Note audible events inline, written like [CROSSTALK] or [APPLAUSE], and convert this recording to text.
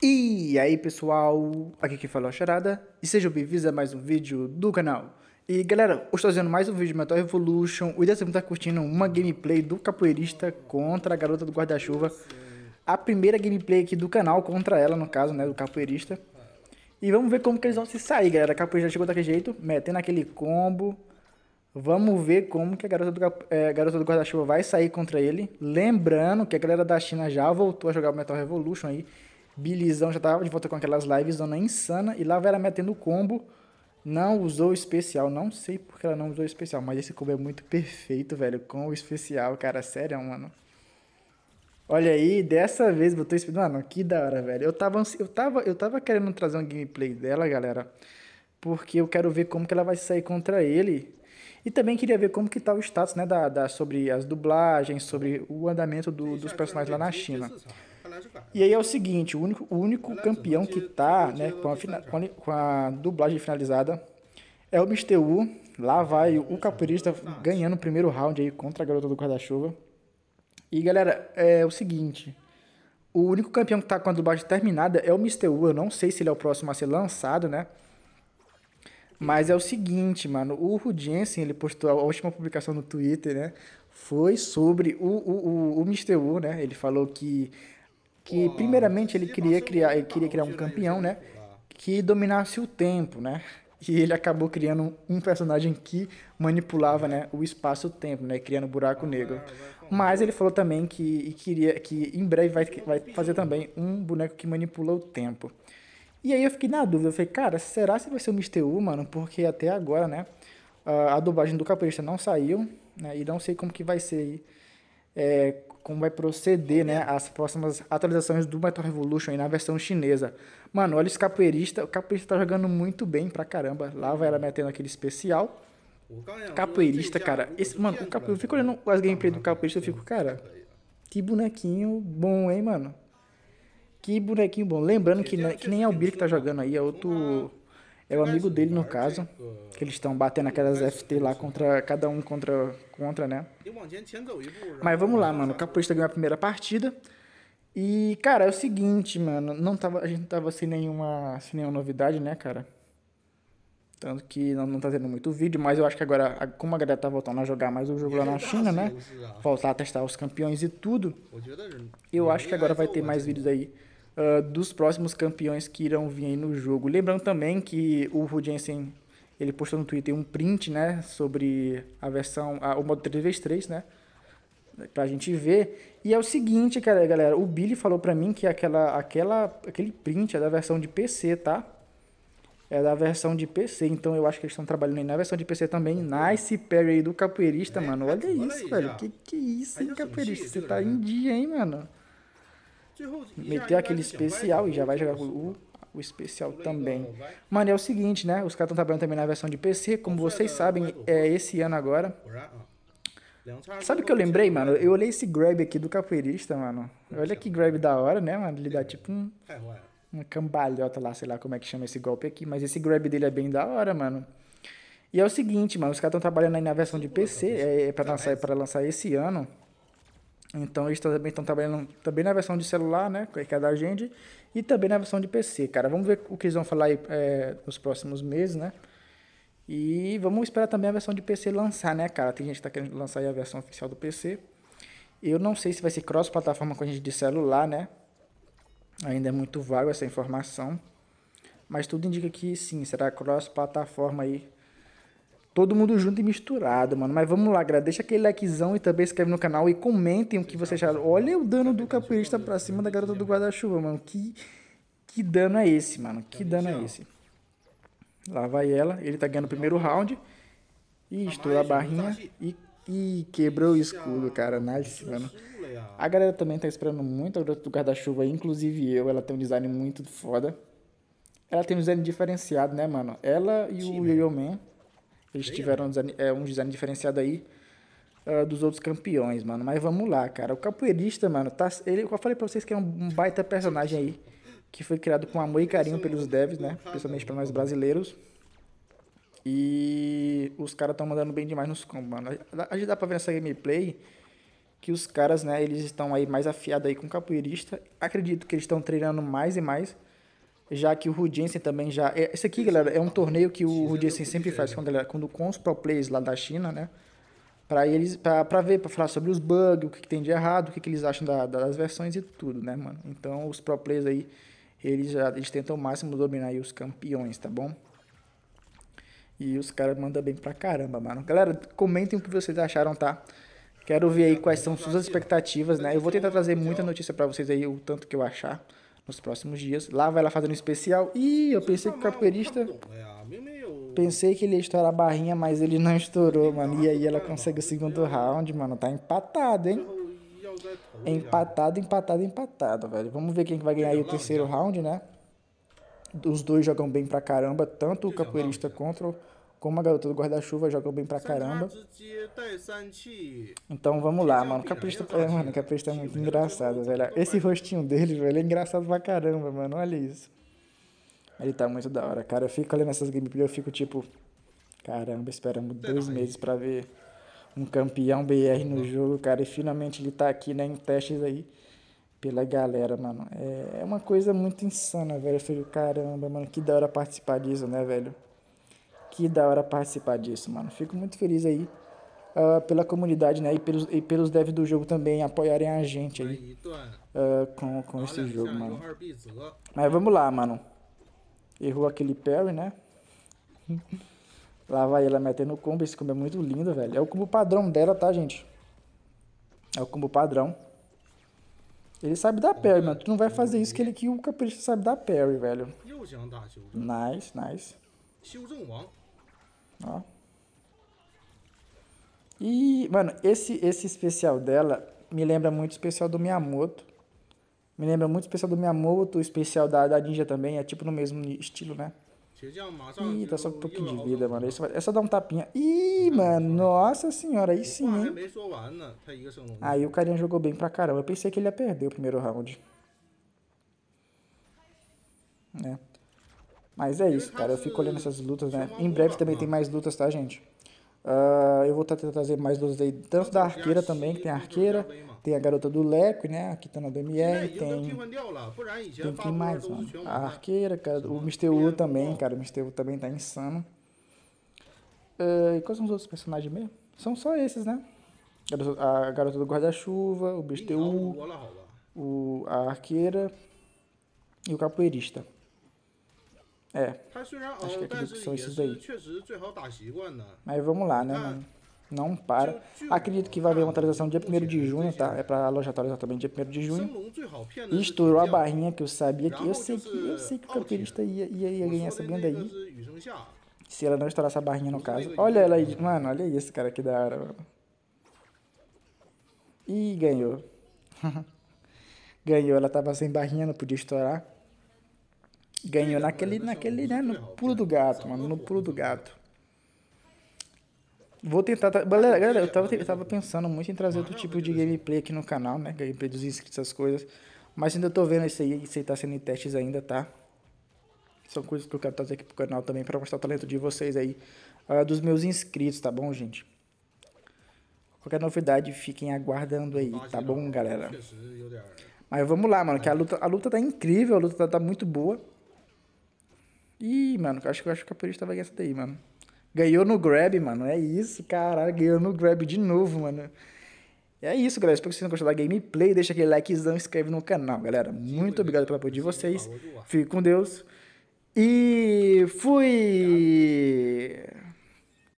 E aí pessoal, aqui que falou é a charada e sejam bem-vindos a mais um vídeo do canal. E galera, hoje trazendo mais um vídeo de Metal Revolution, O Idacimo está curtindo uma gameplay do capoeirista contra a garota do guarda-chuva. A primeira gameplay aqui do canal contra ela, no caso, né, do capoeirista. E vamos ver como que eles vão se sair, galera. A capoeirista chegou daquele jeito, metendo aquele combo. Vamos ver como que a garota do, é, garota do guarda-chuva vai sair contra ele. Lembrando que a galera da China já voltou a jogar o Metal Revolution aí. Bilizão já tava de volta com aquelas lives, zona insana, e lá vai ela metendo combo. Não usou especial, não sei porque ela não usou especial, mas esse combo é muito perfeito, velho, com o especial, cara, sério, mano. Olha aí, dessa vez botou especial, mano, que da hora, velho. Eu tava, eu tava, eu tava querendo trazer um gameplay dela, galera, porque eu quero ver como que ela vai sair contra ele. E também queria ver como que tá o status, né, da, da sobre as dublagens, sobre o andamento do, dos personagens lá na China. E aí é o seguinte, o único, o único campeão que tá, né, com a, com a dublagem finalizada é o Mr. U. Lá é, vai é o capoeirista é ganhando o primeiro round aí contra a garota do guarda-chuva. E galera, é o seguinte. O único campeão que tá com a dublagem terminada é o Mr. U. Eu não sei se ele é o próximo a ser lançado, né? Mas é o seguinte, mano. O Rudensen, ele postou a última publicação no Twitter, né? Foi sobre o, o, o, o Mr. U, né? Ele falou que que primeiramente ele queria criar, ele queria criar um campeão, né? Que dominasse o tempo, né? E ele acabou criando um personagem que manipulava, né, o espaço-tempo, né, criando buraco negro. Mas ele falou também que queria que em breve vai, vai fazer também um boneco que manipula o tempo. E aí eu fiquei na dúvida, eu falei, cara, será que vai ser o Mr. U, mano? Porque até agora, né, a dublagem do Capricha não saiu, né, e não sei como que vai ser aí. É, como vai proceder, né, as próximas atualizações do Metal Revolution na versão chinesa. Mano, olha esse Capoeirista o capoeirista tá jogando muito bem pra caramba. Lá vai ela metendo aquele especial. Capoeirista, cara. Esse, mano, o capo, eu fico olhando as gameplays do capoeirista, eu fico, cara, que bonequinho bom, hein, mano. Que bonequinho bom. Lembrando que, né, que nem é o Billy que tá jogando aí, é outro é o amigo dele, no caso, que eles estão batendo aquelas FT lá contra cada um contra, contra né? Mas vamos lá, mano. O Capoeira ganhou a primeira partida. E, cara, é o seguinte, mano. Não tava, a gente não tava sem nenhuma, sem nenhuma novidade, né, cara? Tanto que não, não tá tendo muito vídeo, mas eu acho que agora, como a galera tá voltando a jogar mais o jogo lá na China, né? Voltar a testar os campeões e tudo. Eu acho que agora vai ter mais vídeos aí uh, dos próximos campeões que irão vir no jogo. Lembrando também que o Rudensen, ele postou no Twitter um print, né, sobre a versão, a, ah, o modo 3 x 3 né, pra gente ver. E é o seguinte, cara, galera, o Billy falou pra mim que aquela, aquela, aquele print é da versão de PC, tá? É da versão de PC, então eu acho que eles estão trabalhando aí na versão de PC também. Nice parry aí do capoeirista, é, mano. Olha, isso, aí, velho. Que que é isso, aí, hein, capoeirista? Você tá né? em dia, hein, mano? meter aquele especial e já vai jogar o, o especial também. Mano, é o seguinte, né? Os caras estão trabalhando também na versão de PC, como vocês sabem, é esse ano agora. Sabe o que eu lembrei, mano? Né? Eu olhei esse grab aqui do capoeirista, mano. Olha que grab da hora, né, mano? Ele dá é. tipo um. É, uma cambalhota lá, sei lá como é que chama esse golpe aqui. Mas esse grab dele é bem da hora, mano. E é o seguinte, mano, os caras estão trabalhando aí na versão de PC, é, é para tá, lançar, é lançar esse ano. Então eles também estão trabalhando também na versão de celular, né? Que é, é da gente, e também na versão de PC, cara. Vamos ver o que eles vão falar aí, é, nos próximos meses, né? E vamos esperar também a versão de PC lançar, né, cara? Tem gente que tá querendo lançar a versão oficial do PC. Eu não sei se vai ser cross-plataforma com a gente de celular, né? Ainda é muito vago essa informação. Mas tudo indica que sim, será cross-plataforma aí Todo mundo junto e misturado, mano. Mas vamos lá, galera. Deixa aquele likezão e também se inscreve no canal e comentem o que vocês acharam. Olha o dano do capoeirista pra cima da garota do guarda-chuva, mano. Que, que dano é esse, mano? Que dano é esse? Lá vai ela. Ele tá ganhando o primeiro round. E estoura a barrinha e, e quebrou o escudo, cara. Nice, mano. A galera também tá esperando muito a garota do guarda-chuva, inclusive eu. Ela tem um design muito foda. Ela tem um design diferenciado, né, mano? Ela e o Yo-Yo Man eles tiveram né? um design, é, um design diferenciado aí uh, dos outros campeões, mano. Mas vamos lá, cara. O capoeirista, mano, tá, ele, eu falei pra vocês que é um baita personagem aí, que foi criado com amor e carinho pelos devs, né? Principalmente pra nós brasileiros. E os caras estão mandando bem demais nos combos, mano. A gente dá pra ver nessa gameplay que os caras, né, eles estão aí mais afiados aí com capoeirista. Acredito que eles estão treinando mais e mais já que o Rudiensen também já. É, esse aqui, galera, é um torneio que o Rudiensen sempre faz com, galera, quando, com os pro players lá da China, né? Pra eles, pra, pra ver, pra falar sobre os bugs, o que, que tem de errado, o que, que eles acham da, das versões e tudo, né, mano? Então, os pro players aí, eles, já, eles tentam ao máximo dominar os campeões, tá bom? E os caras mandam bem pra caramba, mano. Galera, comentem o que vocês acharam, tá? Quero ver aí quais são suas expectativas, né? Eu vou tentar trazer muita notícia para vocês aí, o tanto que eu achar nos próximos dias. Lá vai ela fazendo um especial. Ih, eu pensei que o capoeirista. É pensei que ele ia estourar a barrinha, mas ele não estourou, tá mano. E aí ela consegue o né? segundo round, mano. Tá empatado, hein? É empatado, empatado, empatado, velho. Vamos ver quem vai ganhar aí o terceiro round, né? Os dois jogam bem pra caramba, tanto o capoeirista contra como a garota do guarda-chuva jogou bem pra caramba. Então vamos lá, mano. Caprista, tá- é, mano, Caprista é muito engraçado, velho. Esse rostinho dele, velho, é engraçado pra caramba, mano. Olha isso. Ele tá muito da hora, cara. Eu fico olhando essas gameplays, eu fico tipo. Caramba, esperamos dois é meses pra ver um campeão BR no jogo, cara. E finalmente ele tá aqui, né, em testes aí pela galera, mano. É, é uma coisa muito insana, velho. Eu falei, caramba, mano, que da hora participar disso, né, velho? que da hora participar disso, mano. Fico muito feliz aí uh, pela comunidade, né? E pelos, e pelos devs do jogo também apoiarem a gente aí uh, com, com esse jogo, mano. Mas vamos lá, mano. Errou aquele parry, né? Lá vai ela metendo o combo. Esse combo é muito lindo, velho. É o combo padrão dela, tá, gente? É o combo padrão. Ele sabe dar parry, mano. Tu não vai fazer isso que ele que o capricho sabe dar parry, velho. Nice, nice. Ó. E, mano, esse, esse especial dela me lembra muito o especial do Miyamoto. Me lembra muito o especial do Miyamoto, o especial da, da Ninja também, é tipo no mesmo estilo, né? Ih, tá só um pouquinho de vida, mano. é só dar um tapinha. Ih, mano, nossa senhora, aí sim, hein? Né? Tá aí o carinha jogou bem pra caramba. Eu pensei que ele ia perder o primeiro round. Mas é isso, cara. Eu fico olhando essas lutas, né? Em breve também tem mais lutas, tá, gente? Uh, eu vou tentar trazer mais lutas aí, tanto da arqueira também, que tem a arqueira, tem a garota do Leco, né? A Kitana do MR, né? tem. Tem quem mais, mano? A né? arqueira, cara. O Mr. Wu também, cara. O Mr. Wu também tá, tá insano. Uh, e quais são os outros personagens mesmo? São só esses, né? A garota do guarda-chuva, o Mr. Wu, o, a arqueira e o capoeirista. É. Acho que acredito que são esses daí. Mas vamos lá, né, mano? Não para. Acredito que vai haver uma atualização dia 1 de junho, tá? É pra loja atualizar também dia 1 de junho. E estourou a barrinha que eu sabia que eu sei que eu sei que o campeonista ia, ia, ia ganhar essa grande aí. Se ela não estourar essa barrinha no caso. Olha ela aí, mano, olha esse cara, que da hora, mano. E ganhou. [LAUGHS] ganhou, ela tava sem barrinha, não podia estourar. Ganhou naquele, naquele, né? No pulo do gato, mano. No pulo do gato. Vou tentar. Tá, galera, galera, eu tava, eu tava pensando muito em trazer outro tipo de gameplay aqui no canal, né? Gameplay dos inscritos, essas coisas. Mas ainda tô vendo isso aí, isso aí tá sendo em testes ainda, tá? São coisas que eu quero trazer aqui pro canal também pra mostrar o talento de vocês aí. Uh, dos meus inscritos, tá bom, gente? Qualquer novidade, fiquem aguardando aí, tá bom, né? galera? Mas vamos lá, mano, que a luta, a luta tá incrível, a luta tá, tá muito boa. Ih, mano, acho, acho que o Capoeirista vai ganhar essa daí, mano. Ganhou no grab, mano. É isso, caralho. Ganhou no grab de novo, mano. É isso, galera. Espero que vocês tenham gostado da gameplay. Deixa aquele likezão, inscreve no canal, galera. Muito obrigado pelo apoio de vocês. Fique com Deus. E fui!